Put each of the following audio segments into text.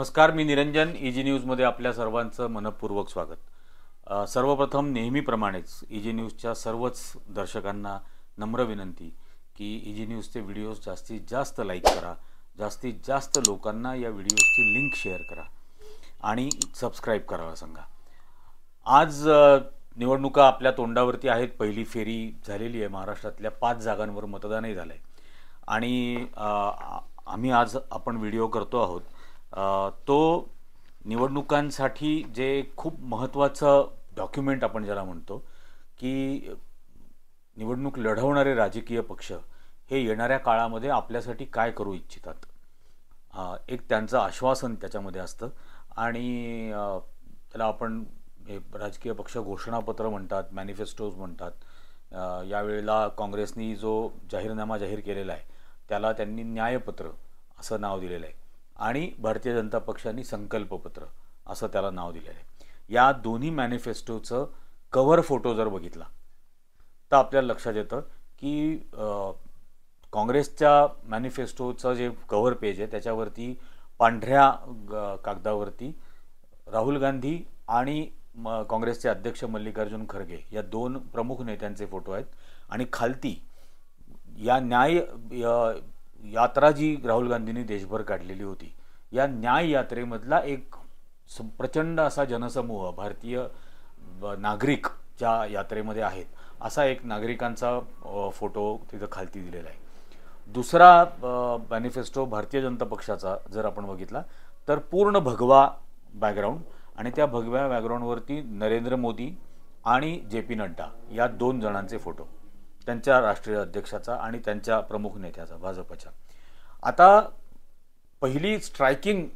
नमस्कार मी निरंजन जी e न्यूजमध्ये आपल्या सर्वांचं मनपूर्वक स्वागत सर्वप्रथम नेहमीप्रमाणेच जी e न्यूजच्या सर्वच दर्शकांना नम्र विनंती की ईजी e न्यूजचे व्हिडिओज जास्तीत जास्त लाईक करा जास्तीत जास्त लोकांना या व्हिडिओजची लिंक शेअर करा आणि सबस्क्राईब करावा सांगा आज निवडणुका आपल्या तोंडावरती आहेत पहिली फेरी झालेली आहे महाराष्ट्रातल्या पाच जागांवर मतदानही झालं आहे आणि आम्ही आज आपण व्हिडिओ करतो आहोत तो निवडणुकांसाठी जे खूप महत्त्वाचं डॉक्युमेंट आपण ज्याला म्हणतो की निवडणूक लढवणारे राजकीय पक्ष हे येणाऱ्या काळामध्ये आपल्यासाठी काय करू इच्छितात एक त्यांचं आश्वासन त्याच्यामध्ये असतं आणि त्याला आपण हे राजकीय पक्ष घोषणापत्र म्हणतात मॅनिफेस्टोज म्हणतात यावेळेला काँग्रेसनी जो जाहीरनामा जाहीर केलेला आहे त्याला त्यांनी न्यायपत्र असं नाव दिलेलं आहे आणि भारतीय जनता पक्षाने संकल्पपत्र असं त्याला नाव दिलेलं आहे या दोन्ही मॅनिफेस्टोचं कव्हर फोटो जर बघितला तर आपल्याला लक्षात येतं की काँग्रेसच्या मॅनिफेस्टोचं जे कव्हर पेज आहे त्याच्यावरती पांढऱ्या कागदावरती राहुल गांधी आणि म काँग्रेसचे अध्यक्ष मल्लिकार्जुन खरगे या दोन प्रमुख नेत्यांचे फोटो आहेत आणि खालती या न्याय यात्रा जी राहुल गांधींनी देशभर काढलेली होती या न्याय यात्रेमधला एक प्रचंड असा जनसमूह भारतीय नागरिक ज्या यात्रेमध्ये आहेत असा एक नागरिकांचा फोटो तिथं खालती दिलेला आहे दुसरा मॅनिफेस्टो भारतीय जनता पक्षाचा जर आपण बघितला तर पूर्ण भगवा बॅकग्राऊंड आणि त्या भगव्या बॅकग्राऊंडवरती नरेंद्र मोदी आणि जे पी नड्डा या दोन जणांचे फोटो त्यांच्या राष्ट्रीय अध्यक्षाचा आणि त्यांच्या प्रमुख नेत्याचा भाजपच्या आता पहिली स्ट्रायकिंग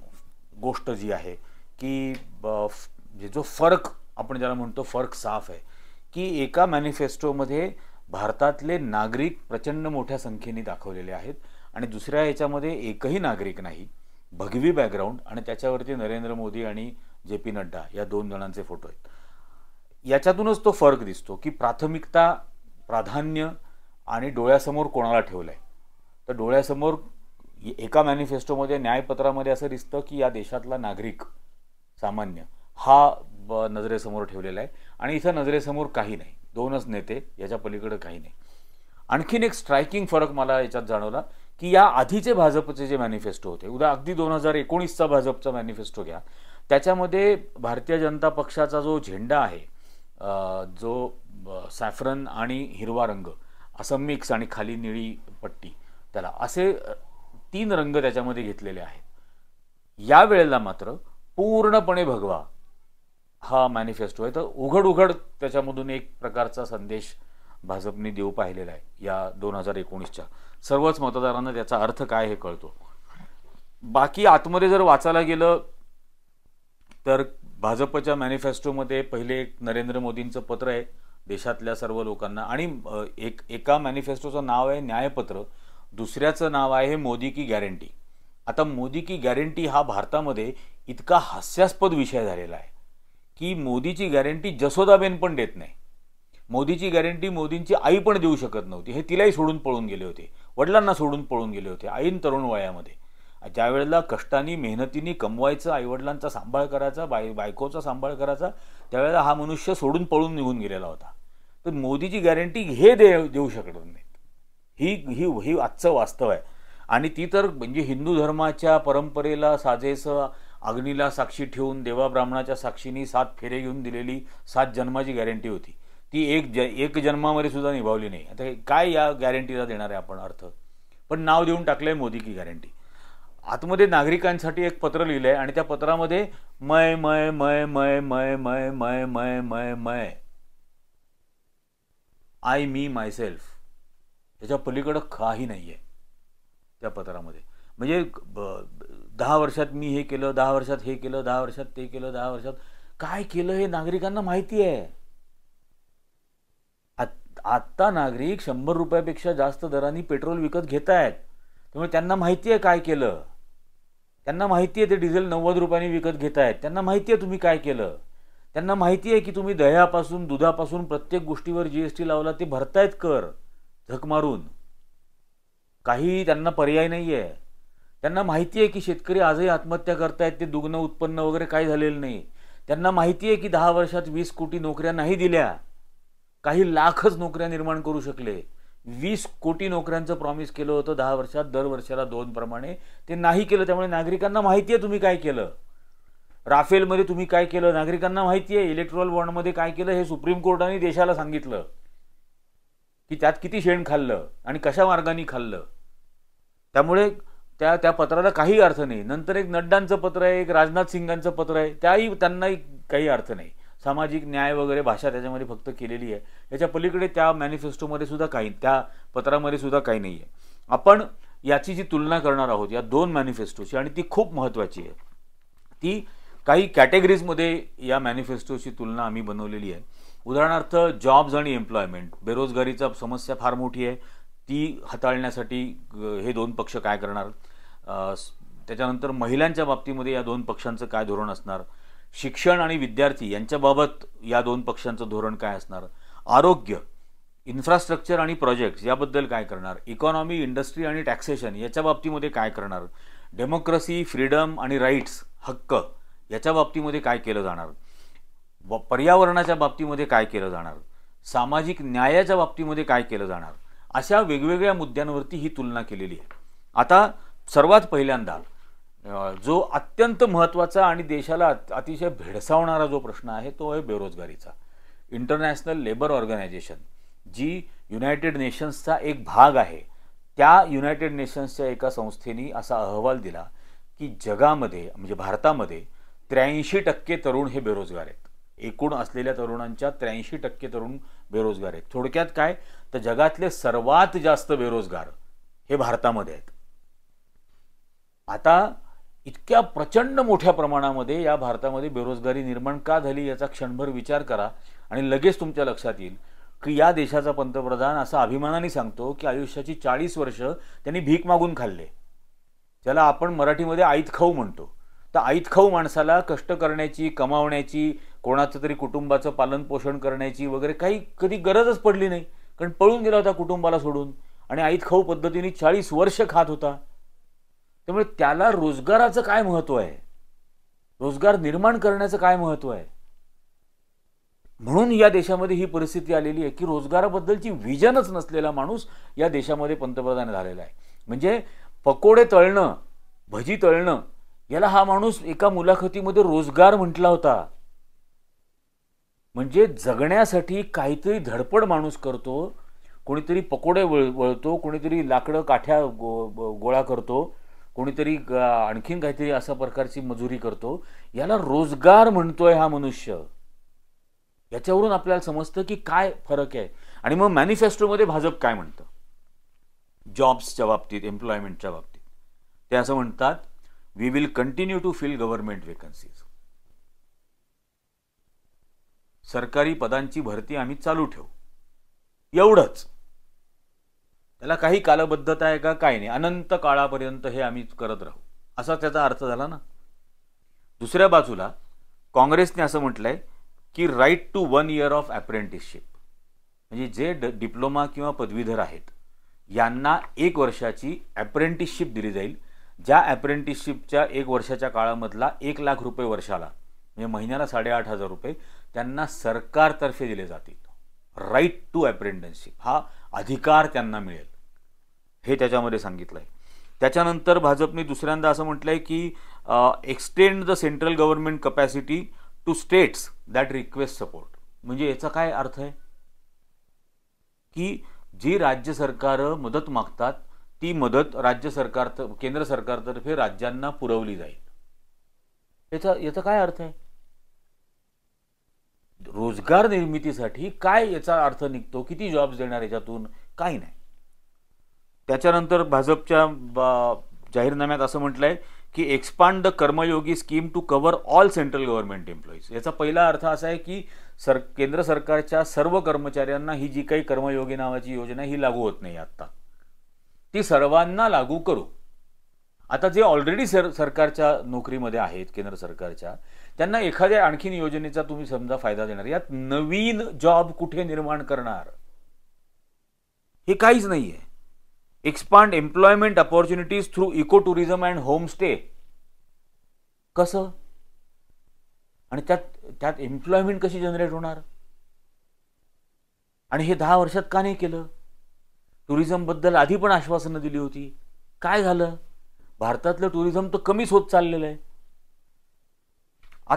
गोष्ट जी आहे की म्हणजे जो फरक आपण ज्याला म्हणतो फरक साफ आहे की एका मॅनिफेस्टोमध्ये भारतातले नागरिक प्रचंड मोठ्या संख्येने दाखवलेले आहेत आणि दुसऱ्या याच्यामध्ये एकही नागरिक नाही भगवी बॅकग्राऊंड आणि त्याच्यावरती नरेंद्र मोदी आणि जे पी नड्डा या दोन जणांचे फोटो आहेत याच्यातूनच तो फरक दिसतो की प्राथमिकता प्राधान्य आणि डोळ्यासमोर कोणाला ठेवलं आहे तर डोळ्यासमोर एका मॅनिफेस्टोमध्ये न्यायपत्रामध्ये असं दिसतं की या देशातला नागरिक सामान्य हा ब नजरेसमोर ठेवलेला आहे आणि इथं नजरेसमोर काही नाही दोनच नेते याच्या पलीकडं काही नाही आणखीन एक स्ट्रायकिंग फरक मला याच्यात जाणवला की या आधीचे भाजपचे जे मॅनिफेस्टो होते उद्या अगदी दोन हजार एकोणीसचा भाजपचा मॅनिफेस्टो घ्या त्याच्यामध्ये भारतीय जनता पक्षाचा जो झेंडा आहे जो सॅफ्रन आणि हिरवा रंग असं मिक्स आणि खाली निळी पट्टी त्याला असे तीन रंग त्याच्यामध्ये घेतलेले आहेत या वेळेला मात्र पूर्णपणे भगवा हा मॅनिफेस्टो आहे तर उघड उघड त्याच्यामधून एक प्रकारचा संदेश भाजपने देऊ पाहिलेला आहे या दोन हजार एकोणीसच्या सर्वच मतदारांना त्याचा अर्थ काय हे कळतो बाकी आतमध्ये जर वाचायला गेलं तर भाजपच्या मॅनिफेस्टोमध्ये पहिले एक नरेंद्र मोदींचं पत्र आहे देशातल्या सर्व लोकांना आणि एक एका मॅनिफेस्टोचं नाव आहे न्यायपत्र दुसऱ्याचं नाव आहे मोदी की गॅरंटी आता मोदी की गॅरंटी हा भारतामध्ये इतका हास्यास्पद विषय झालेला आहे की मोदीची गॅरंटी जसोदाबेन पण देत नाही मोदीची गॅरंटी मोदींची आई पण देऊ शकत नव्हती हे तिलाही सोडून पळून गेले होते वडिलांना सोडून पळून गेले होते आईन तरुण वयामध्ये ज्या वेळेला कष्टाने मेहनतीने कमवायचं आईवडिलांचा सांभाळ करायचा बाय बायकोचा सांभाळ करायचा त्यावेळेला हा मनुष्य सोडून पळून निघून गेलेला होता तर मोदीची गॅरंटी हे दे देऊ शकत नाहीत ही ही ही आजचं वास्तव आहे आणि ती तर म्हणजे हिंदू धर्माच्या परंपरेला साजेसं अग्नीला साक्षी ठेवून देवा ब्राह्मणाच्या साक्षीने सात फेरे घेऊन दिलेली सात जन्माची गॅरंटी होती ती एक ज एक जन्मामध्ये सुद्धा निभावली नाही आता काय या गॅरंटीला देणार आहे आपण अर्थ पण नाव देऊन टाकलं आहे मोदी की गॅरंटी आतमध्ये नागरिकांसाठी एक पत्र लिहिलंय आणि त्या पत्रामध्ये मय मय मय मय मय मय मय मय मय मय आय मी मायसेल्फ त्याच्या पलीकडं काही नाही आहे त्या पत्रामध्ये म्हणजे दहा वर्षात मी हे केलं दहा वर्षात हे केलं दहा वर्षात ते केलं दहा वर्षात काय केलं हे नागरिकांना माहिती आहे आत्ता नागरिक शंभर रुपयापेक्षा जास्त दराने पेट्रोल विकत घेत आहेत त्यामुळे त्यांना माहिती आहे काय केलं त्यांना माहिती आहे ते डिझेल नव्वद रुपयांनी विकत घेत आहेत त्यांना माहिती आहे तुम्ही काय केलं त्यांना माहिती आहे की तुम्ही दह्यापासून दुधापासून प्रत्येक गोष्टीवर जी एस टी लावला ते भरतायत कर झक मारून काही त्यांना पर्याय नाही आहे त्यांना माहिती आहे की शेतकरी आजही आत्महत्या करतायत ते दुग्ण उत्पन्न वगैरे काही झालेलं नाही त्यांना माहिती आहे की दहा वर्षात वीस कोटी नोकऱ्या नाही दिल्या काही लाखच नोकऱ्या निर्माण करू शकले वीस कोटी नोकऱ्यांचं प्रॉमिस केलं होतं दहा वर्षात दर वर्षाला दोन प्रमाणे ते नाही केलं त्यामुळे नागरिकांना माहिती आहे तुम्ही काय केलं राफेलमध्ये तुम्ही काय केलं नागरिकांना माहिती आहे इलेक्ट्रॉल बॉन्डमध्ये काय केलं हे सुप्रीम कोर्टाने देशाला सांगितलं की त्यात किती शेण खाल्लं आणि कशा मार्गाने खाल्लं त्यामुळे त्या त्या पत्राला काही अर्थ नाही नंतर एक नड्डांचं पत्र आहे एक राजनाथ सिंगांचं पत्र आहे त्याही त्यांनाही काही अर्थ नाही सामाजिक न्याय वगैरे भाषा त्याच्यामध्ये फक्त केलेली आहे याच्या पलीकडे त्या मॅनिफेस्टोमध्ये सुद्धा काही त्या पत्रामध्ये सुद्धा काही नाही आहे आपण याची जी तुलना करणार आहोत या दोन मॅनिफेस्टोची आणि ती खूप महत्त्वाची आहे ती काही कॅटेगरीजमध्ये या मॅनिफेस्टोची तुलना आम्ही बनवलेली आहे उदाहरणार्थ जॉब्स आणि एम्प्लॉयमेंट बेरोजगारीचा समस्या फार मोठी आहे ती हाताळण्यासाठी हे दोन पक्ष काय करणार त्याच्यानंतर महिलांच्या बाबतीमध्ये या दोन पक्षांचं काय धोरण असणार शिक्षण आणि विद्यार्थी यांच्याबाबत या दोन पक्षांचं धोरण काय असणार आरोग्य इन्फ्रास्ट्रक्चर आणि प्रोजेक्ट्स याबद्दल काय करणार इकॉनॉमी इंडस्ट्री आणि टॅक्सेशन याच्या बाबतीमध्ये काय करणार डेमोक्रेसी फ्रीडम आणि राईट्स हक्क याच्या बाबतीमध्ये काय केलं जाणार व पर्यावरणाच्या बाबतीमध्ये काय केलं जाणार सामाजिक न्यायाच्या बाबतीमध्ये काय केलं जाणार अशा वेगवेगळ्या मुद्द्यांवरती ही तुलना केलेली आहे आता सर्वात पहिल्यांदा जो अत्यंत महत्त्वाचा आणि देशाला अतिशय भेडसावणारा जो प्रश्न आहे तो आहे बेरोजगारीचा इंटरनॅशनल लेबर ऑर्गनायझेशन जी युनायटेड नेशन्सचा एक भाग आहे त्या युनायटेड नेशन्सच्या एका संस्थेने असा अहवाल दिला की जगामध्ये म्हणजे भारतामध्ये त्र्याऐंशी टक्के तरुण हे बेरोजगार आहेत एकूण असलेल्या तरुणांच्या त्र्याऐंशी टक्के तरुण बेरोजगार आहेत थोडक्यात काय तर जगातले सर्वात जास्त बेरोजगार हे भारतामध्ये आहेत आता इतक्या प्रचंड मोठ्या प्रमाणामध्ये या भारतामध्ये बेरोजगारी निर्माण का झाली याचा क्षणभर विचार करा आणि लगेच तुमच्या लक्षात येईल की या देशाचा पंतप्रधान असा अभिमानाने सांगतो की आयुष्याची चाळीस वर्ष त्यांनी भीक मागून खाल्ले ज्याला आपण मराठीमध्ये आईत खाऊ म्हणतो तर आईत खाऊ माणसाला कष्ट करण्याची कमावण्याची कोणाचं तरी कुटुंबाचं पालनपोषण करण्याची वगैरे काही कधी गरजच पडली नाही कारण पळून गेला होता कुटुंबाला सोडून आणि आईत खाऊ पद्धतीने चाळीस वर्ष खात होता त्यामुळे त्याला रोजगाराचं काय महत्व आहे रोजगार निर्माण करण्याचं काय महत्व आहे म्हणून या देशामध्ये ही परिस्थिती आलेली आहे की रोजगाराबद्दलची विजनच नसलेला माणूस या देशामध्ये पंतप्रधान झालेला आहे म्हणजे पकोडे तळणं भजी तळणं याला हा माणूस एका मुलाखतीमध्ये रोजगार म्हटला होता म्हणजे जगण्यासाठी काहीतरी धडपड माणूस करतो कोणीतरी पकोडे वळ वळतो कोणीतरी लाकडं काठ्या गो गोळा करतो कोणीतरी आणखीन काहीतरी अशा प्रकारची मजुरी करतो याला रोजगार म्हणतोय हा मनुष्य याच्यावरून आपल्याला समजतं की काय फरक आहे आणि मग मॅनिफेस्टोमध्ये भाजप काय म्हणतं जॉब्सच्या बाबतीत एम्प्लॉयमेंटच्या बाबतीत ते असं म्हणतात we will continue to fill government vacancies सरकारी पदांची भरती आम्ही चालू ठेवू एवढंच त्याला काही कालबद्धता आहे का काही नाही अनंत काळापर्यंत हे आम्ही करत राहू असा त्याचा अर्थ झाला ना दुसऱ्या बाजूला काँग्रेसने असं म्हटलं आहे की right to one year of apprenticeship म्हणजे जे ड डिप्लोमा किंवा पदवीधर आहेत यांना एक वर्षाची अप्रेंटिसशिप दिली जाईल ज्या अप्रेंटिसशिपच्या एक वर्षाच्या काळामधला एक लाख रुपये वर्षाला म्हणजे महिन्याला साडेआठ हजार रुपये त्यांना सरकारतर्फे दिले जातील राईट टू अप्रेंटिसशिप हा अधिकार त्यांना मिळेल हे त्याच्यामध्ये सांगितलं आहे त्याच्यानंतर भाजपने दुसऱ्यांदा असं म्हटलं आहे की extend the central government capacity to states that request support म्हणजे याचा काय अर्थ आहे की जी राज्य सरकारं मदत मागतात ती मदत राज्य सरकार केंद्र सरकारतर्फे राज्यांना पुरवली जाईल याचा याचा काय अर्थ आहे रोजगार निर्मितीसाठी काय याचा अर्थ निघतो किती जॉब्स देणार याच्यातून काही नाही त्याच्यानंतर भाजपच्या जाहीरनाम्यात असं म्हटलं आहे की expand the Karmayogi scheme to cover all central government employees याचा पहिला अर्थ असा आहे की सर केंद्र सरकारच्या सर्व कर्मचाऱ्यांना ही जी काही कर्मयोगी नावाची योजना ही लागू होत नाही आत्ता ती सर्वांना लागू करू आता जे ऑलरेडी सर सरकारच्या नोकरीमध्ये आहेत केंद्र सरकारच्या त्यांना एखाद्या आणखीन योजनेचा तुम्ही समजा फायदा देणार यात नवीन जॉब कुठे निर्माण करणार हे काहीच नाही आहे expand employment opportunities through eco tourism and homestay कसं आणि त्यात त्यात एम्प्लॉयमेंट कशी जनरेट होणार आणि हे दहा वर्षात का नाही केलं टुरिझमबद्दल आधी पण आश्वासनं दिली होती काय झालं भारतातलं टुरिझम तर कमीच होत चाललेलं आहे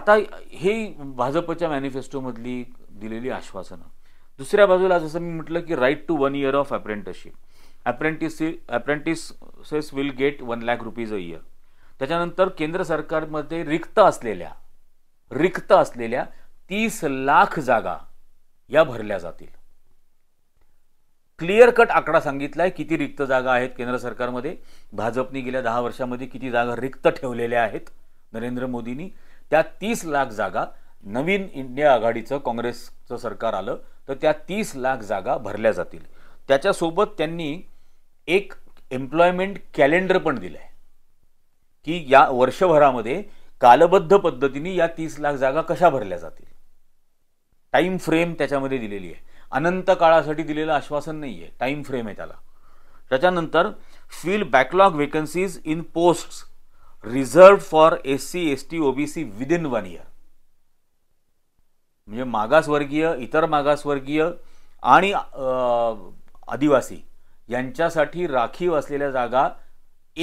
आता हे भाजपच्या मॅनिफेस्टोमधली दिलेली आश्वासनं दुसऱ्या बाजूला जसं मी म्हटलं की right to one year of apprenticeship apprentice apprentices will get one lakh rupees a year त्याच्यानंतर केंद्र सरकारमध्ये रिक्त असलेल्या रिक्त असलेल्या तीस लाख जागा या भरल्या जातील क्लिअर कट आकडा सांगितलाय किती रिक्त जागा आहेत केंद्र सरकारमध्ये भाजपने गेल्या दहा वर्षामध्ये किती जागा रिक्त ठेवलेल्या आहेत नरेंद्र मोदींनी त्या तीस लाख जागा नवीन इंडिया आघाडीचं काँग्रेसचं सरकार आलं तर त्या तीस लाख जागा भरल्या जातील त्याच्यासोबत त्यांनी एक एम्प्लॉयमेंट कॅलेंडर पण दिलं आहे की या वर्षभरामध्ये कालबद्ध पद्धतीने या तीस लाख जागा कशा भरल्या जातील टाईम फ्रेम त्याच्यामध्ये दिलेली आहे अनंत काळासाठी दिलेलं आश्वासन नाही आहे टाईम फ्रेम आहे त्याला त्याच्यानंतर fill backlog vacancies in posts reserve for S C S T OBC in one year म्हणजे मागासवर्गीय इतर मागासवर्गीय आणि आदिवासी यांच्यासाठी राखीव असलेल्या जागा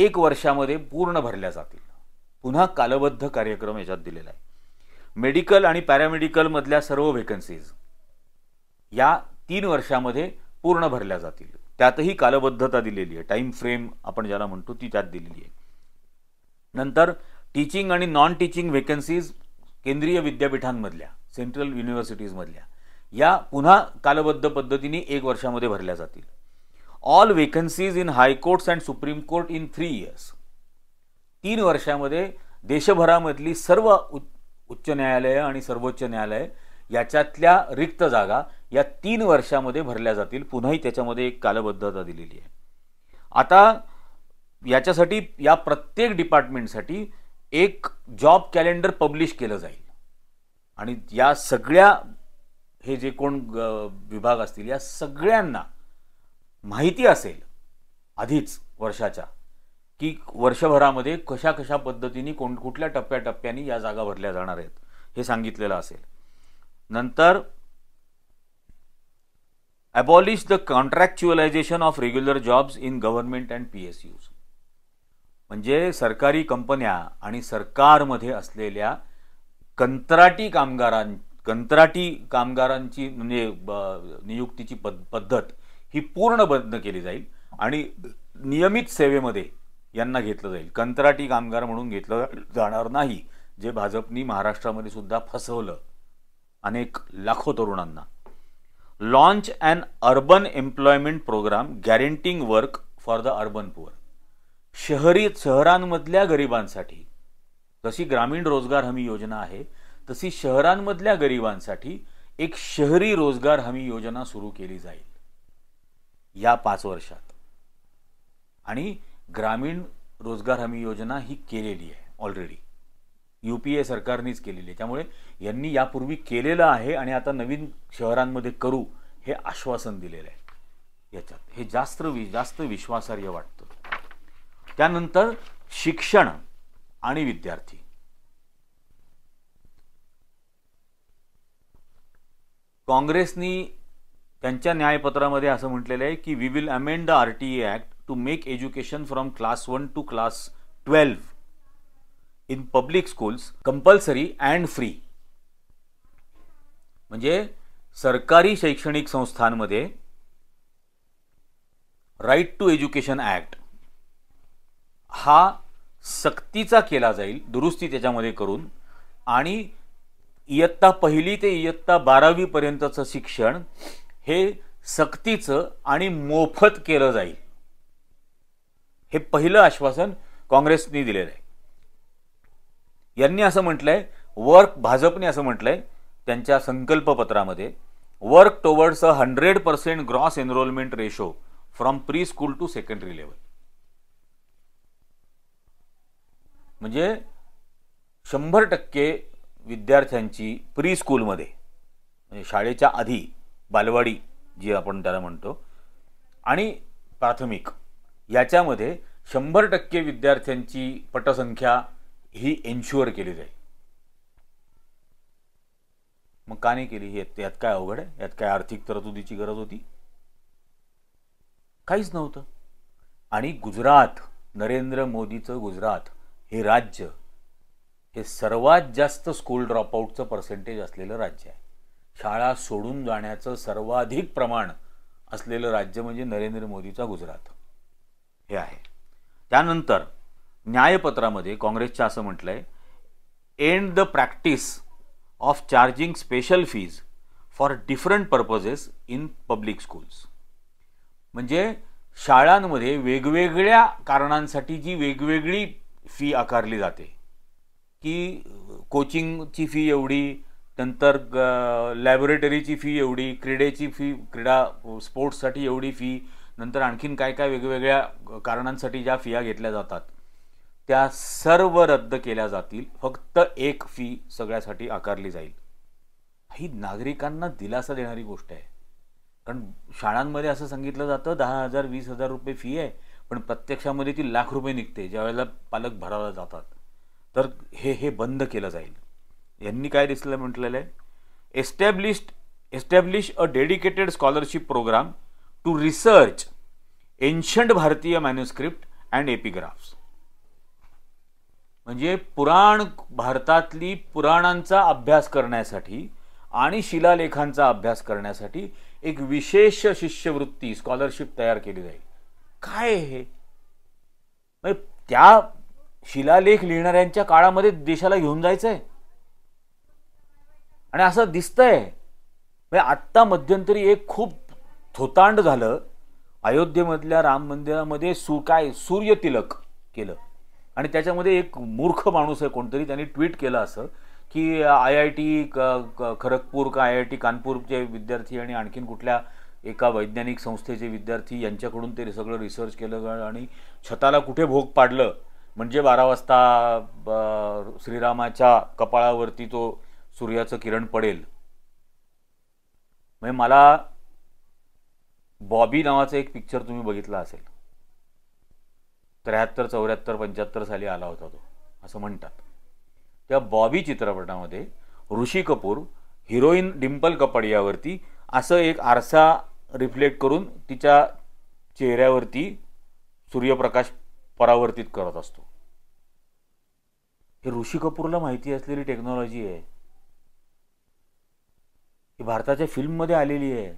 एक वर्षामध्ये पूर्ण भरल्या जातील पुन्हा कालबद्ध कार्यक्रम याच्यात दिलेला आहे मेडिकल आणि पॅरामेडिकलमधल्या सर्व व्हेकन्सीज या तीन वर्षामध्ये पूर्ण भरल्या जातील त्यातही कालबद्धता दिलेली आहे टाईम फ्रेम आपण ज्याला म्हणतो ती त्यात दिलेली आहे नंतर टीचिंग आणि नॉन टीचिंग व्हेकन्सीज केंद्रीय विद्यापीठांमधल्या सेंट्रल युनिव्हर्सिटीजमधल्या या पुन्हा कालबद्ध पद्धतीने एक वर्षामध्ये भरल्या जातील all vacancies in high courts and supreme court in three years तीन वर्षामध्ये देशभरामधली सर्व उच्च न्यायालयं आणि सर्वोच्च न्यायालय याच्यातल्या रिक्त जागा या तीन वर्षामध्ये भरल्या जातील पुन्हाही त्याच्यामध्ये एक कालबद्धता दिलेली आहे आता याच्यासाठी या प्रत्येक डिपार्टमेंटसाठी एक जॉब कॅलेंडर पब्लिश केलं जाईल आणि या सगळ्या हे जे कोण विभाग असतील या सगळ्यांना माहिती असेल आधीच वर्षाच्या की वर्षभरामध्ये कशा कशा पद्धतीने कोण कुठल्या टप्प्याटप्प्याने या जागा भरल्या जाणार आहेत हे सांगितलेलं असेल नंतर abolish the contractualisation of regular jobs in government and P S Us म्हणजे सरकारी कंपन्या आणि सरकारमध्ये असलेल्या कंत्राटी कामगारां कंत्राटी कामगारांची म्हणजे नियुक्तीची पद पद्धत ही पूर्ण बंद केली जाईल आणि नियमित सेवेमध्ये यांना घेतलं जाईल कंत्राटी कामगार म्हणून घेतलं जाणार नाही जे भाजपनी महाराष्ट्रामध्ये सुद्धा फसवलं अनेक लाखो तरुणांना launch and urban employment programme guaranteeing work for the urban poor शहरी शहरांमधल्या गरिबांसाठी जशी ग्रामीण रोजगार हमी योजना आहे तशी शहरांमधल्या गरिबांसाठी एक शहरी रोजगार हमी योजना सुरू केली जाईल या पाच वर्षात आणि ग्रामीण रोजगार हमी योजना ही केलेली आहे ऑलरेडी यू सरकारनेच केलेली आहे त्यामुळे यांनी यापूर्वी केलेलं आहे आणि आता नवीन शहरांमध्ये करू हे आश्वासन दिलेलं आहे याच्यात हे जास्त वि जास्त विश्वासार्ह वाटतं त्यानंतर शिक्षण आणि विद्यार्थी काँग्रेसनी त्यांच्या न्यायपत्रामध्ये असं म्हटलेलं आहे की we will amend the R T A act to make education from class one to class twelve in public schools compulsory and free म्हणजे सरकारी शैक्षणिक संस्थांमध्ये राईट टू एज्युकेशन ॲक्ट हा सक्तीचा केला जाईल दुरुस्ती त्याच्यामध्ये करून आणि इयत्ता पहिली ते इयत्ता बारावीपर्यंतचं शिक्षण हे सक्तीचं आणि मोफत केलं जाईल हे पहिलं आश्वासन काँग्रेसने दिलेलं आहे यांनी असं म्हटलंय वर्क भाजपने असं म्हटलंय त्यांच्या संकल्पपत्रामध्ये work towards a hundred percent gross enrolment ratio from pre school to secondary level म्हणजे शंभर टक्के विद्यार्थ्यांची प्री स्कूलमध्ये म्हणजे शाळेच्या आधी बालवाडी जी आपण त्याला म्हणतो आणि प्राथमिक याच्यामध्ये शंभर टक्के विद्यार्थ्यांची पटसंख्या ही एन्श्युअर केली जाईल मग का नाही केली यात यात काय अवघड आहे यात काय आर्थिक तरतुदीची गरज होती काहीच नव्हतं आणि गुजरात नरेंद्र मोदीचं गुजरात हे राज्य हे सर्वात जास्त स्कूल ड्रॉपआउटचं पर्सेंटेज असलेलं राज्य आहे शाळा सोडून जाण्याचं सर्वाधिक प्रमाण असलेलं राज्य म्हणजे नरेंद्र मोदीचा गुजरात हे आहे त्यानंतर न्यायपत्रामध्ये काँग्रेसच्या असं म्हटलं आहे end the practice of charging special fees for different purposes in public schools म्हणजे शाळांमध्ये वेगवेगळ्या कारणांसाठी जी वेगवेगळी फी आकारली जाते की कोचिंगची फी एवढी नंतर ग लॅबोरेटरीची फी एवढी क्रीडेची फी क्रीडा स्पोर्ट्ससाठी एवढी फी नंतर आणखीन काय काय वेगवेगळ्या कारणांसाठी ज्या फिया घेतल्या जातात त्या सर्व रद्द केल्या जातील फक्त एक फी सगळ्यासाठी आकारली जाईल ही नागरिकांना दिलासा देणारी गोष्ट आहे कारण शाळांमध्ये असं सांगितलं जातं दहा हजार वीस हजार रुपये फी आहे पण प्रत्यक्षामध्ये ती लाख रुपये निघते ज्यावेळेला पालक भरायला जातात तर हे हे बंद केलं जाईल यांनी काय दिसलं म्हटलेलं आहे established establish a dedicated scholarship programme to research ancient भारतीय मॅन्युस्क्रिप्ट अँड एपिग्राफ्स म्हणजे पुराण भारतातली पुराणांचा अभ्यास करण्यासाठी आणि शिलालेखांचा अभ्यास करण्यासाठी एक विशेष शिष्यवृत्ती स्कॉलरशिप तयार केली जाईल काय हे म्हणजे त्या शिलालेख लिहिणाऱ्यांच्या काळामध्ये देशाला घेऊन जायचं आहे आणि असं दिसतंय म्हणजे आत्ता मध्यंतरी एक खूप थोतांड झालं अयोध्येमधल्या राम मंदिरामध्ये सु काय तिलक केलं आणि त्याच्यामध्ये एक मूर्ख माणूस आहे कोणतरी त्यांनी ट्विट केलं असं की आय आय टी क खरगपूर का आय आय टी कानपूरचे विद्यार्थी आणि आणखीन कुठल्या एका वैज्ञानिक संस्थेचे विद्यार्थी यांच्याकडून ते सगळं रिसर्च केलं आणि छताला कुठे भोग पाडलं म्हणजे बारा वाजता श्रीरामाच्या कपाळावरती तो सूर्याचं किरण पडेल म्हणजे मला बॉबी नावाचा एक पिक्चर तुम्ही बघितला असेल त्र्याहत्तर चौऱ्याहत्तर पंच्याहत्तर साली आला होता तो असं म्हणतात त्या बॉबी चित्रपटामध्ये ऋषी कपूर हिरोईन डिम्पल कपाडियावरती असं एक आरसा रिफ्लेक्ट करून तिच्या चेहऱ्यावरती सूर्यप्रकाश परावर्तित करत असतो हे ऋषी कपूरला माहिती असलेली टेक्नॉलॉजी आहे ही भारताच्या फिल्ममध्ये आलेली आहे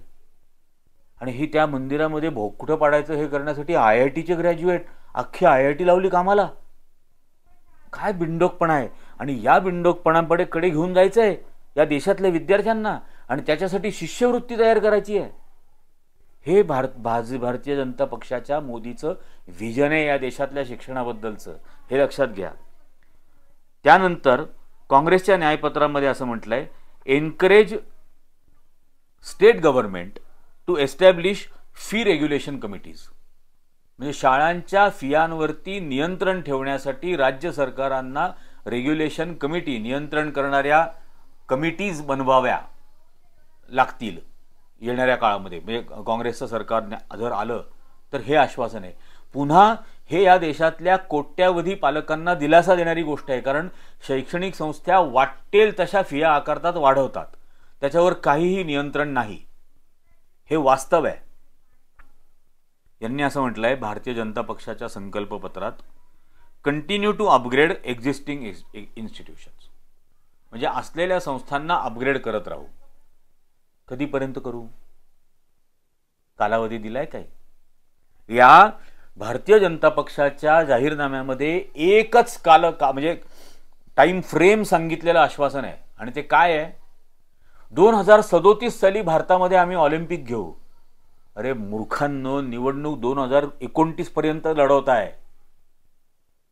आणि ही त्या मंदिरामध्ये भोकुठं पाडायचं हे करण्यासाठी आय आय टीचे ग्रॅज्युएट अख्खी आय आय टी लावली कामाला काय बिंडोकपणा आहे आणि या बिंडोकपणाकडे कडे घेऊन जायचं आहे या देशातल्या विद्यार्थ्यांना आणि त्याच्यासाठी शिष्यवृत्ती तयार करायची आहे हे भारत भाज भारतीय जनता पक्षाच्या मोदीचं व्हिजन आहे या देशातल्या शिक्षणाबद्दलचं हे लक्षात घ्या त्यानंतर काँग्रेसच्या न्यायपत्रामध्ये असं म्हटलं आहे encourage state government to establish fee regulation committees म्हणजे शाळांच्या फियांवरती नियंत्रण ठेवण्यासाठी राज्य सरकारांना रेग्युलेशन कमिटी नियंत्रण करणाऱ्या कमिटीज बनवाव्या लागतील येणाऱ्या काळामध्ये म्हणजे काँग्रेसचं सरकार जर आलं तर हे आश्वासन आहे पुन्हा हे या देशातल्या कोट्यावधी पालकांना दिलासा देणारी गोष्ट आहे कारण शैक्षणिक संस्था वाटेल तशा फिया आकारतात वाढवतात त्याच्यावर काहीही नियंत्रण नाही हे वास्तव आहे यांनी असं म्हटलं आहे भारतीय जनता पक्षाच्या संकल्पपत्रात continue to upgrade existing institutions म्हणजे असलेल्या संस्थांना अपग्रेड करत राहू कधीपर्यंत करू कालावधी दिलाय काय या भारतीय जनता पक्षाच्या जाहीरनाम्यामध्ये एकच काल का म्हणजे टाईम फ्रेम सांगितलेलं आश्वासन आहे आणि ते काय आहे दोन हजार सदोतीस साली भारतामध्ये आम्ही ऑलिम्पिक घेऊ अरे मूर्खांनो निवडणूक दोन हजार एकोणतीस लढवत लढवताय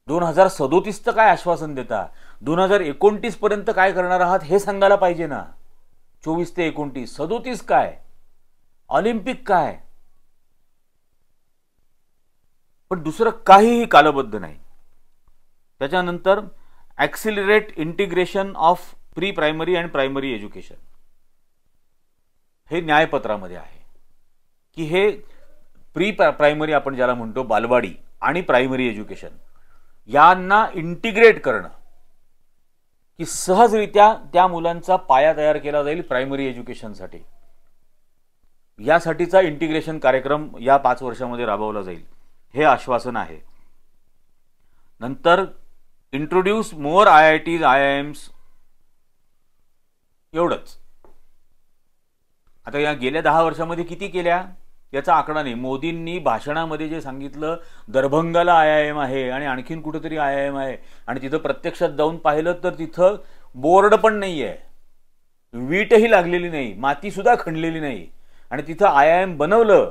दोन हजार सदोतीसचं काय आश्वासन देता दोन हजार एकोणतीस पर्यंत काय करणार आहात हे सांगायला पाहिजे ना चोवीस ते एकोणतीस सदोतीस काय ऑलिम्पिक काय पण दुसरं काहीही कालबद्ध नाही त्याच्यानंतर accelerate integration of pre primary and primary education हे न्यायपत्रामध्ये आहे की हे प्री प्रायमरी आपण ज्याला म्हणतो बालवाडी आणि प्रायमरी एज्युकेशन यांना इंटिग्रेट करणं की सहजरित्या त्या मुलांचा पाया तयार केला जाईल प्रायमरी एज्युकेशनसाठी यासाठीचा इंटिग्रेशन कार्यक्रम या पाच वर्षामध्ये राबवला जाईल हे आश्वासन आहे नंतर introduce more I I Ts I I Ms एवढंच आता या गेल्या दहा वर्षामध्ये किती केल्या याचा आकडा नाही मोदींनी भाषणामध्ये जे सांगितलं दरभंगाला आय आय एम आहे आणि आणखीन कुठंतरी आय आय एम आहे आणि तिथं प्रत्यक्षात जाऊन पाहिलं तर तिथं बोर्ड पण नाही आहे वीटही लागलेली नाही मातीसुद्धा खणलेली नाही आणि तिथं आय आय एम बनवलं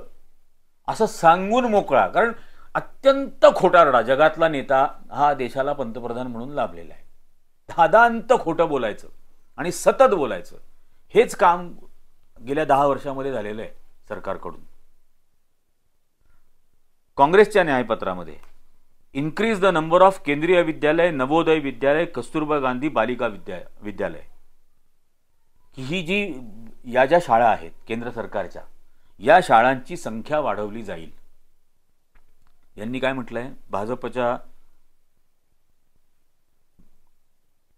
असं सांगून मोकळा कारण अत्यंत खोटारडा जगातला नेता हा देशाला पंतप्रधान म्हणून लाभलेला आहे धादांत खोटं बोलायचं आणि सतत बोलायचं हेच काम गेल्या दहा वर्षामध्ये झालेलं आहे सरकारकडून काँग्रेसच्या न्यायपत्रामध्ये increase the number of Kendriya Vidyalaya Navodaya विद्यालय कस्तुरबा गांधी बालिका विद्या विद्यालय ही जी या ज्या शाळा आहेत केंद्र सरकारच्या या शाळांची संख्या वाढवली जाईल यांनी काय म्हटलं आहे भाजपच्या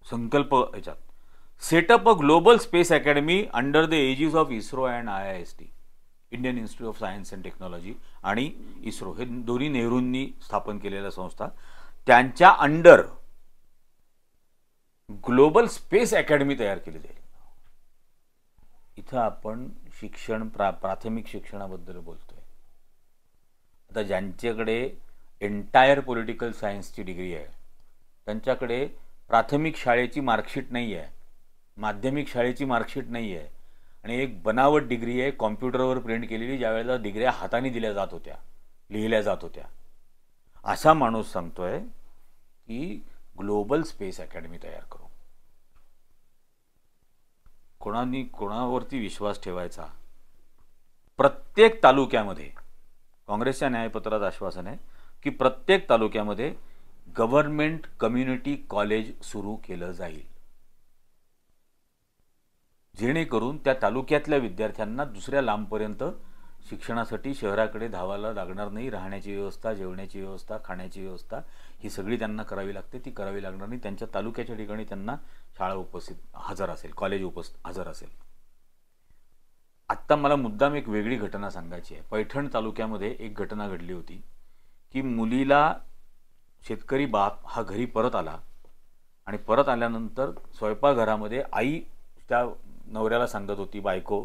संकल्प याच्यात set up a global space academy under the aegis of ISRO and I I S T Indian Institute of Science and Technology आणि इस्रो हे दोन्ही नेहरूंनी स्थापन केलेल्या संस्था त्यांच्या अंडर ग्लोबल स्पेस अकॅडमी तयार केली जाईल इथं आपण शिक्षण प्रा प्राथमिक शिक्षणाबद्दल बोलतोय आता ज्यांच्याकडे एंटायर पॉलिटिकल सायन्सची डिग्री आहे त्यांच्याकडे प्राथमिक शाळेची मार्कशीट नाही आहे माध्यमिक शाळेची मार्कशीट नाही आहे आणि एक बनावट डिग्री आहे कॉम्प्युटरवर प्रिंट केलेली ज्या वेळेला डिग्र्या हाताने दिल्या जात होत्या लिहिल्या जात होत्या असा माणूस सांगतोय की ग्लोबल स्पेस अकॅडमी तयार करू कोणानी कोणावरती विश्वास ठेवायचा प्रत्येक तालुक्यामध्ये काँग्रेसच्या न्यायपत्रात आश्वासन आहे की प्रत्येक तालुक्यामध्ये गव्हर्नमेंट कम्युनिटी कॉलेज सुरू केलं जाईल जेणेकरून त्या तालुक्यातल्या विद्यार्थ्यांना दुसऱ्या लांबपर्यंत शिक्षणासाठी शहराकडे धावायला लागणार नाही राहण्याची व्यवस्था जेवण्याची व्यवस्था खाण्याची व्यवस्था ही सगळी त्यांना करावी लागते ती करावी लागणार नाही त्यांच्या तालुक्याच्या ठिकाणी त्यांना शाळा उपस्थित हजर असेल कॉलेज उपस्थित हजर असेल आत्ता मला मुद्दाम एक वेगळी घटना सांगायची आहे पैठण तालुक्यामध्ये एक घटना घडली होती की मुलीला शेतकरी बाप हा घरी परत आला आणि परत आल्यानंतर स्वयंपाकघरामध्ये आई त्या नवऱ्याला सांगत होती बायको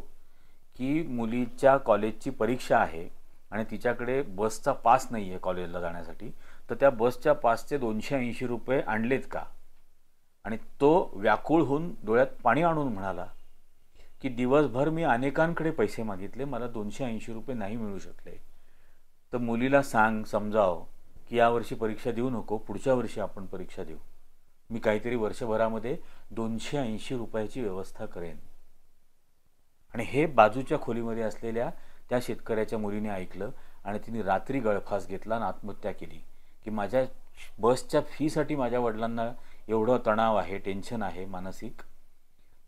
की मुलीच्या कॉलेजची परीक्षा आहे आणि तिच्याकडे बसचा पास नाही आहे कॉलेजला जाण्यासाठी तर त्या बसच्या पासचे दोनशे ऐंशी रुपये आणलेत का आणि तो व्याकुळ होऊन डोळ्यात पाणी आणून म्हणाला की दिवसभर मी अनेकांकडे पैसे मागितले मला दोनशे ऐंशी रुपये नाही मिळू शकले तर मुलीला सांग समजाव की यावर्षी परीक्षा देऊ नको पुढच्या वर्षी आपण परीक्षा देऊ मी काहीतरी वर्षभरामध्ये दोनशे ऐंशी रुपयाची व्यवस्था करेन आणि हे बाजूच्या खोलीमध्ये असलेल्या त्या शेतकऱ्याच्या मुलीने ऐकलं आणि तिने रात्री गळफास घेतला आणि आत्महत्या केली की माझ्या बसच्या फीसाठी माझ्या वडिलांना एवढं तणाव आहे टेन्शन आहे मानसिक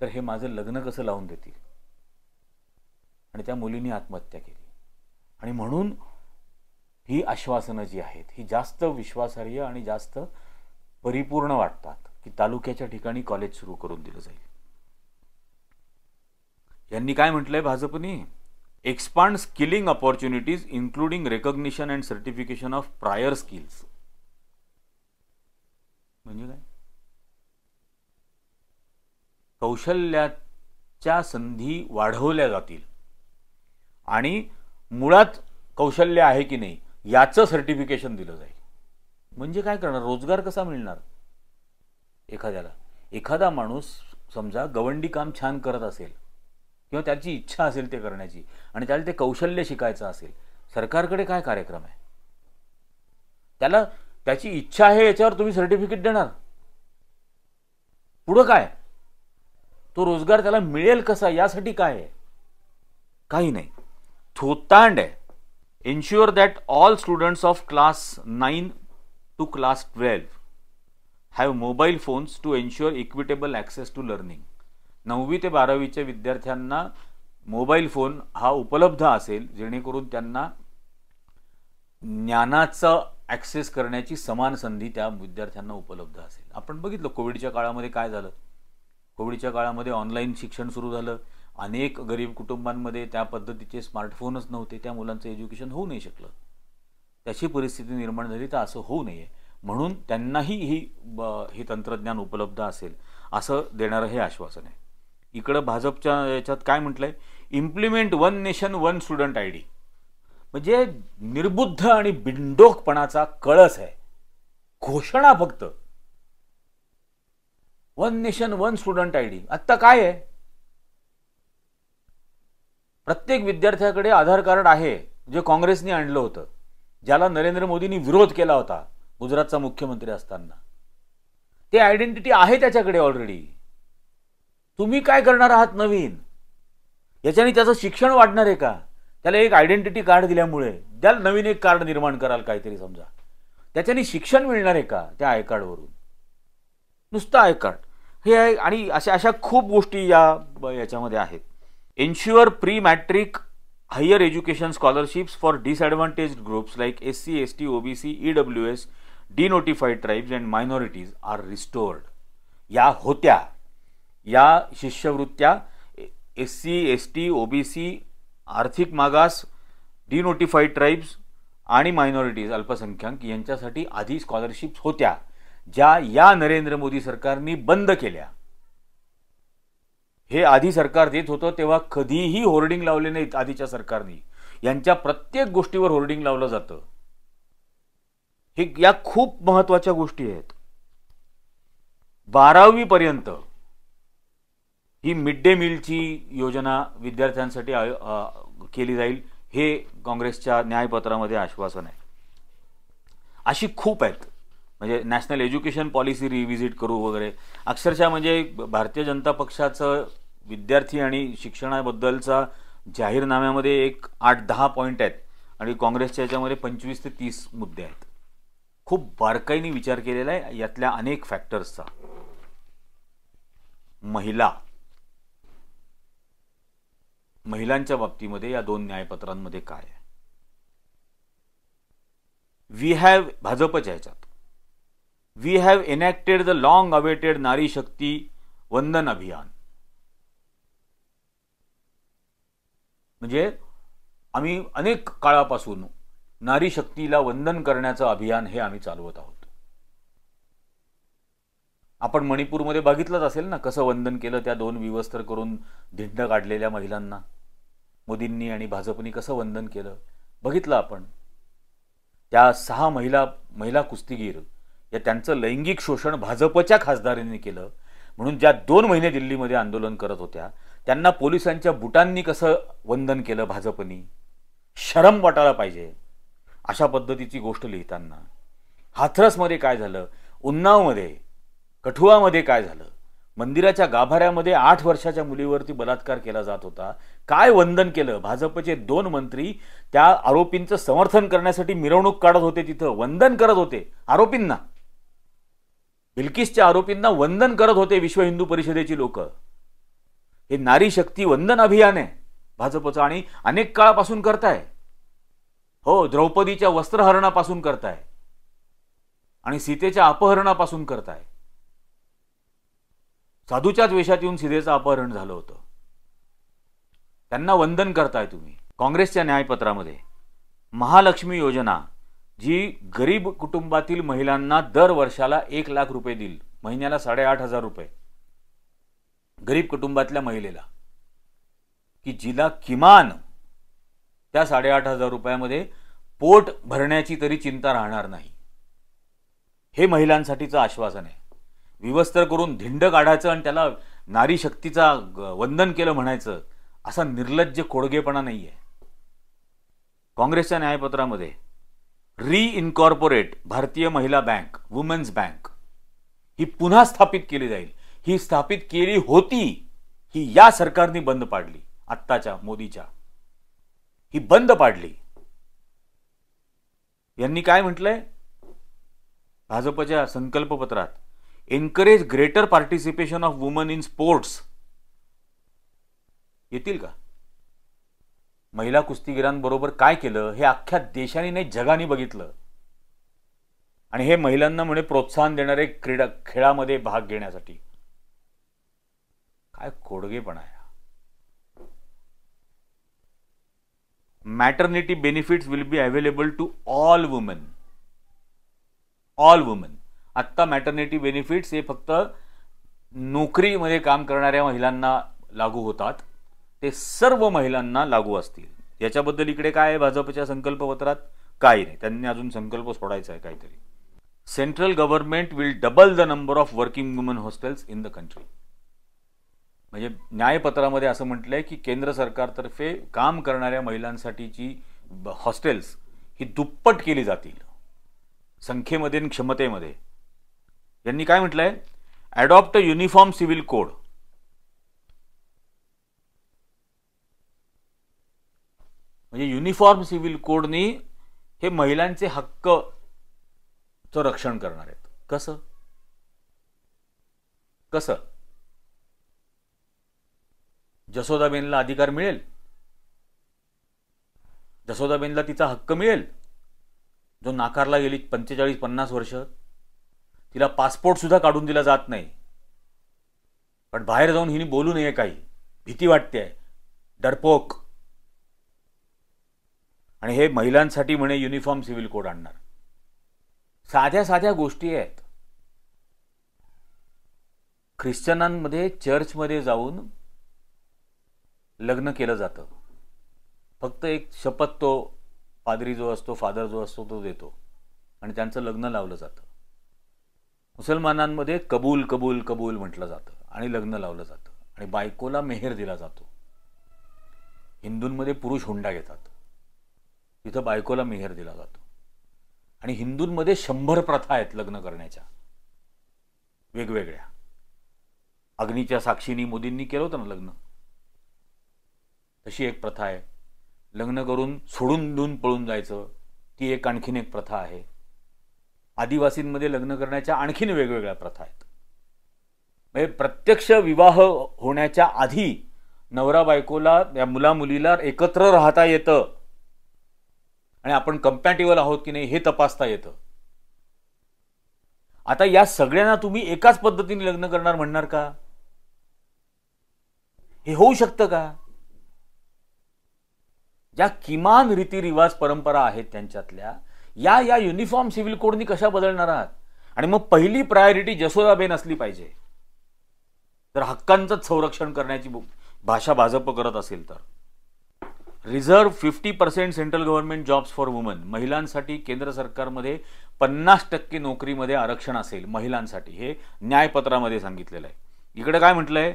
तर हे माझं लग्न कसं लावून देतील आणि त्या मुलीने आत्महत्या केली आणि म्हणून ही आश्वासनं जी आहेत ही जास्त विश्वासार्ह आणि जास्त परिपूर्ण वाटतात की तालुक्याच्या ठिकाणी कॉलेज सुरू करून दिलं जाईल यांनी काय म्हटलंय भाजपनी expand skilling opportunities including recognition and certification of prior skills म्हणजे काय कौशल्याच्या संधी वाढवल्या जातील आणि मुळात कौशल्य आहे की नाही याचं सर्टिफिकेशन दिलं जाईल म्हणजे काय करणार रोजगार कसा मिळणार एखाद्याला एखादा माणूस समजा गवंडी काम छान करत असेल किंवा त्याची इच्छा असेल ते करण्याची आणि त्याला ते कौशल्य शिकायचं असेल सरकारकडे काय कार्यक्रम आहे त्याला त्याची इच्छा आहे याच्यावर तुम्ही सर्टिफिकेट देणार पुढं काय तो रोजगार त्याला मिळेल कसा यासाठी काय आहे काही नाही थोतांड आहे ensure that all students of class nine to class twelve have mobile phones to ensure equitable access to learning नववी ते बारावीच्या विद्यार्थ्यांना मोबाईल फोन हा उपलब्ध असेल जेणेकरून त्यांना ज्ञानाचा ॲक्सेस करण्याची समान संधी त्या विद्यार्थ्यांना उपलब्ध असेल आपण बघितलं कोविडच्या काळामध्ये काय झालं कोविडच्या काळामध्ये ऑनलाईन शिक्षण सुरू झालं अनेक गरीब कुटुंबांमध्ये त्या पद्धतीचे स्मार्टफोनच नव्हते त्या मुलांचं एज्युकेशन होऊ नाही शकलं त्याची परिस्थिती निर्माण झाली तर असं होऊ नये म्हणून त्यांनाही ही हे तंत्रज्ञान उपलब्ध असेल असं देणारं हे आश्वासन आहे इकडं भाजपच्या याच्यात काय म्हटलंय implement one nation one student I D म्हणजे निर्बुद्ध आणि बिंडोकपणाचा कळस आहे घोषणा फक्त one nation one student I D आत्ता काय आहे प्रत्येक विद्यार्थ्याकडे आधार कार्ड आहे जे काँग्रेसने आणलं होतं ज्याला नरेंद्र मोदींनी विरोध केला होता गुजरातचा मुख्यमंत्री असताना ते आयडेंटिटी आहे त्याच्याकडे ऑलरेडी तुम्ही काय करणार आहात नवीन याच्याने त्याचं शिक्षण वाढणार आहे का त्याला एक आयडेंटिटी कार्ड दिल्यामुळे त्याला नवीन एक कार्ड निर्माण कराल काहीतरी समजा त्याच्याने शिक्षण मिळणार आहे का त्या आय कार्डवरून नुसतं आय कार्ड हे आहे आणि अशा अशा खूप गोष्टी या याच्यामध्ये आहेत ensure pre matric higher education scholarships for disadvantage groups like S C S T OBC E W S notified tribes and minorities are restored या होत्या या शिष्यवृत्त्या S C S T O B C आर्थिक मागास डिनोटिफाईड tribes आणि minorities अल्पसंख्याक यांच्यासाठी आधी स्कॉलरशिप्स होत्या ज्या या नरेंद्र मोदी सरकारने बंद केल्या हे आधी सरकार देत होतं तेव्हा कधीही होर्डिंग लावले नाहीत आधीच्या सरकारने यांच्या प्रत्येक गोष्टीवर होर्डिंग लावलं जातं हे या खूप महत्वाच्या गोष्टी आहेत बारावीपर्यंत ही मिड डे मीलची योजना विद्यार्थ्यांसाठी केली जाईल हे काँग्रेसच्या न्यायपत्रामध्ये आश्वासन आहे अशी खूप आहेत म्हणजे नॅशनल एज्युकेशन पॉलिसी रिव्हिजिट करू वगैरे अक्षरशः म्हणजे भारतीय जनता पक्षाचं विद्यार्थी आणि शिक्षणाबद्दलचा जाहीरनाम्यामध्ये एक आठ दहा पॉईंट आहेत आणि काँग्रेसच्या याच्यामध्ये पंचवीस ते तीस मुद्दे आहेत खूप बारकाईने विचार केलेला आहे यातल्या अनेक फॅक्टर्सचा महिला महिलांच्या बाबतीमध्ये या दोन न्यायपत्रांमध्ये काय आहे वी हॅव भाजपच्या ह्याच्यात we have enacted the long awaited Nari Shakti वंदन अभियान म्हणजे आम्ही अनेक काळापासून नारी शक्तीला वंदन करण्याचं अभियान हे आम्ही चालवत आहोत आपण मणिपूरमध्ये बघितलंच असेल ना कसं वंदन केलं त्या दोन विवस्त्र करून धिंड काढलेल्या महिलांना मोदींनी आणि भाजपनी कसं वंदन केलं बघितलं आपण त्या सहा महिला महिला कुस्तीगीर या त्यांचं लैंगिक शोषण भाजपच्या खासदारांनी केलं म्हणून ज्या दोन महिने दिल्लीमध्ये आंदोलन करत होत्या त्यांना पोलिसांच्या बुटांनी कसं वंदन केलं भाजपनी शरम वाटायला पाहिजे अशा पद्धतीची गोष्ट लिहिताना हाथरसमध्ये काय झालं उन्नावमध्ये कठुआमध्ये काय झालं मंदिराच्या गाभाऱ्यामध्ये आठ वर्षाच्या मुलीवरती बलात्कार केला जात होता काय वंदन केलं भाजपचे दोन मंत्री त्या आरोपींचं समर्थन करण्यासाठी मिरवणूक काढत होते तिथं वंदन करत होते आरोपींना बिल्किसच्या आरोपींना वंदन करत होते विश्व हिंदू परिषदेची लोक हे नारी शक्ती वंदन अभियान आहे भाजपचं आणि अनेक काळापासून करताय हो द्रौपदीच्या वस्त्रहरणापासून करताय आणि सीतेच्या अपहरणापासून करताय साधूच्याच वेशात येऊन सीदेचं अपहरण झालं होतं त्यांना वंदन करताय तुम्ही काँग्रेसच्या न्यायपत्रामध्ये महालक्ष्मी योजना जी गरीब कुटुंबातील महिलांना दर वर्षाला एक लाख रुपये देईल महिन्याला साडेआठ हजार रुपये गरीब कुटुंबातल्या महिलेला की जिला किमान त्या साडेआठ हजार रुपयामध्ये पोट भरण्याची तरी चिंता राहणार नाही हे महिलांसाठीचं आश्वासन आहे विवस्त्र करून धिंड काढायचं आणि त्याला नारी शक्तीचा वंदन केलं म्हणायचं असा निर्लज्ज कोडगेपणा नाही आहे काँग्रेसच्या न्यायपत्रामध्ये री इनकॉर्पोरेट भारतीय महिला बँक वुमेन्स बँक ही पुन्हा स्थापित केली जाईल ही स्थापित केली होती ही या सरकारने बंद पाडली आत्ताच्या मोदीच्या ही बंद पाडली यांनी काय म्हटलंय भाजपच्या संकल्पपत्रात encourage greater participation of women in sports येतील का महिला कुस्तीगिरांबरोबर काय केलं हे अख्ख्या देशाने नाही जगाने बघितलं आणि हे महिलांना म्हणे प्रोत्साहन देणारे क्रीडा खेळामध्ये भाग घेण्यासाठी काय खोडगेपणा आहे maternity benefits will be available to all women all women आत्ता मॅटर्निटी बेनिफिट्स हे फक्त नोकरीमध्ये काम करणाऱ्या महिलांना लागू होतात ते सर्व महिलांना लागू असतील याच्याबद्दल इकडे काय आहे भाजपच्या संकल्पपत्रात काही नाही त्यांनी अजून संकल्प सोडायचा आहे काहीतरी central government will double the number of working women hostels in the country म्हणजे न्यायपत्रामध्ये असं म्हटलंय की केंद्र सरकारतर्फे काम करणाऱ्या महिलांसाठीची हॉस्टेल्स ही दुप्पट केली जातील संख्येमध्ये आणि क्षमतेमध्ये यांनी काय म्हटलंय ॲडॉप्ट युनिफॉर्म सिव्हिल कोड म्हणजे युनिफॉर्म सिव्हिल कोडनी हे महिलांचे हक्कचं रक्षण करणार आहेत कसं कसं जसोदाबेनला अधिकार मिळेल जसोदाबेनला तिचा हक्क मिळेल जो नाकारला गेली पंचेचाळीस पन्नास वर्ष तिला सुद्धा काढून दिला जात नाही पण बाहेर जाऊन हिने बोलू नये काही भीती वाटते डरपोक आणि हे महिलांसाठी म्हणे युनिफॉर्म सिव्हिल कोड आणणार साध्या साध्या गोष्टी आहेत ख्रिश्चनांमध्ये चर्चमध्ये जाऊन लग्न केलं जातं फक्त एक शपथ तो पादरी जो असतो फादर जो असतो तो देतो आणि त्यांचं लग्न लावलं जातं मुसलमानांमध्ये कबूल कबूल कबूल म्हटलं जातं आणि लग्न लावलं जातं आणि बायकोला मेहेर दिला जातो हिंदूंमध्ये पुरुष हुंडा घेतात तिथं बायकोला मेहेर दिला जातो आणि हिंदूंमध्ये शंभर प्रथा आहेत लग्न करण्याच्या वेगवेगळ्या अग्नीच्या साक्षीनी मोदींनी केलं होतं ना लग्न तशी एक प्रथा आहे लग्न करून सोडून देऊन पळून जायचं ती एक आणखीन एक प्रथा आहे आदिवासींमध्ये लग्न करण्याच्या आणखीन वेगवेगळ्या प्रथा आहेत म्हणजे प्रत्यक्ष विवाह होण्याच्या आधी नवरा बायकोला या मुला मुलीला एकत्र राहता येतं आणि आपण कम्पॅटेबल आहोत की नाही हे तपासता येतं आता या सगळ्यांना तुम्ही एकाच पद्धतीने लग्न करणार म्हणणार का हे होऊ शकतं का ज्या किमान रीतिरिवाज परंपरा आहेत त्यांच्यातल्या या या युनिफॉर्म सिव्हिल कोडनी कशा बदलणार आहात आणि मग पहिली प्रायोरिटी जसोदाबेन असली पाहिजे जर हक्कांचंच संरक्षण करण्याची भाषा भाजप करत असेल तर reserve fifty percent central government jobs for women महिलांसाठी केंद्र सरकारमध्ये पन्नास टक्के नोकरीमध्ये आरक्षण असेल महिलांसाठी हे न्यायपत्रामध्ये सांगितलेलं आहे इकडे काय म्हटलंय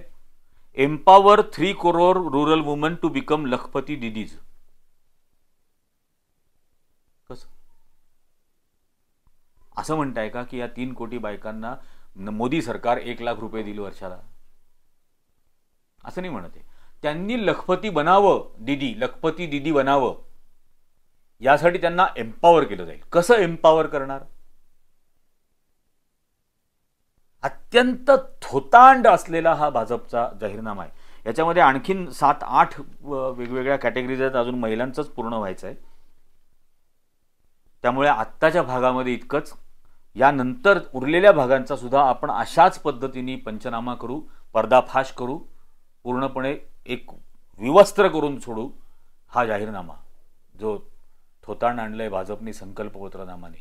empower three crore rural women to become Lakhpati Didis असं म्हणताय का की या तीन कोटी बायकांना मोदी सरकार एक लाख रुपये दिले वर्षाला असं नाही म्हणत आहे त्यांनी लखपती बनावं दिदी लखपती दिदी बनावं यासाठी त्यांना एम्पॉवर केलं जाईल कसं एम्पॉवर करणार अत्यंत थोतांड असलेला हा भाजपचा जाहीरनामा आहे याच्यामध्ये आणखीन सात आठ वेगवेगळ्या कॅटेगरीज आहेत अजून महिलांचंच पूर्ण व्हायचं आहे त्यामुळे आत्ताच्या भागामध्ये इतकंच यानंतर उरलेल्या भागांचा सुद्धा आपण अशाच पद्धतीने पंचनामा करू पर्दाफाश करू पूर्णपणे एक विवस्त्र करून सोडू हा जाहीरनामा जो थोताण आणला आहे भाजपने संकल्पपत्रनामाने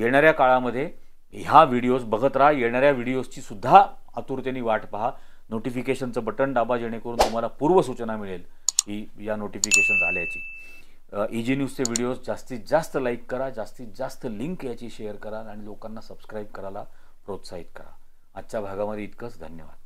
येणाऱ्या काळामध्ये ह्या व्हिडिओज बघत राहा येणाऱ्या व्हिडिओजची सुद्धा आतुरतेने वाट पहा नोटिफिकेशनचं बटन दाबा जेणेकरून तुम्हाला पूर्वसूचना मिळेल की या नोटिफिकेशन आल्याची इजी न्यूजचे व्हिडिओज जास्तीत जास्त लाईक करा जास्तीत जास्त लिंक याची शेअर करा आणि लोकांना सबस्क्राईब करायला प्रोत्साहित करा आजच्या भागामध्ये इतकंच धन्यवाद